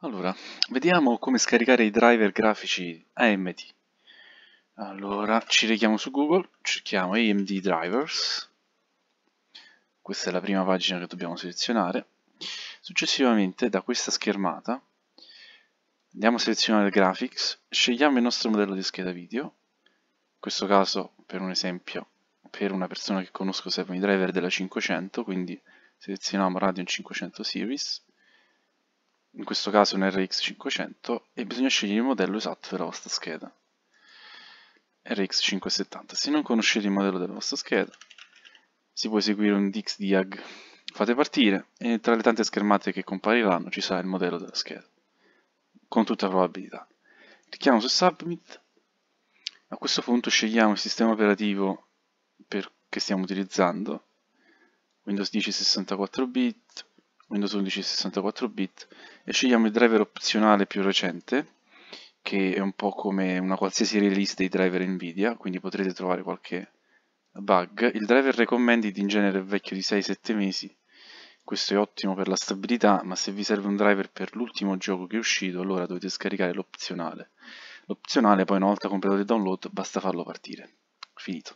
Allora, vediamo come scaricare i driver grafici AMD. Allora, ci richiamo su Google, cerchiamo AMD drivers. Questa è la prima pagina che dobbiamo selezionare. Successivamente, da questa schermata, andiamo a selezionare Graphics, scegliamo il nostro modello di scheda video. In questo caso, per un esempio, per una persona che conosco servono i driver della 500, quindi selezioniamo Radeon 500 Series in questo caso un RX 500 e bisogna scegliere il modello esatto della vostra scheda RX 570 se non conoscete il modello della vostra scheda si può eseguire un DixDiag fate partire e tra le tante schermate che compariranno ci sarà il modello della scheda con tutta probabilità clicchiamo su Submit a questo punto scegliamo il sistema operativo che stiamo utilizzando Windows 10 64 bit Windows 11 64 bit e scegliamo il driver opzionale più recente che è un po' come una qualsiasi release dei driver Nvidia, quindi potrete trovare qualche bug. Il driver recommended in genere è vecchio di 6-7 mesi, questo è ottimo per la stabilità, ma se vi serve un driver per l'ultimo gioco che è uscito, allora dovete scaricare l'opzionale. L'opzionale poi una volta completato il download basta farlo partire. Finito.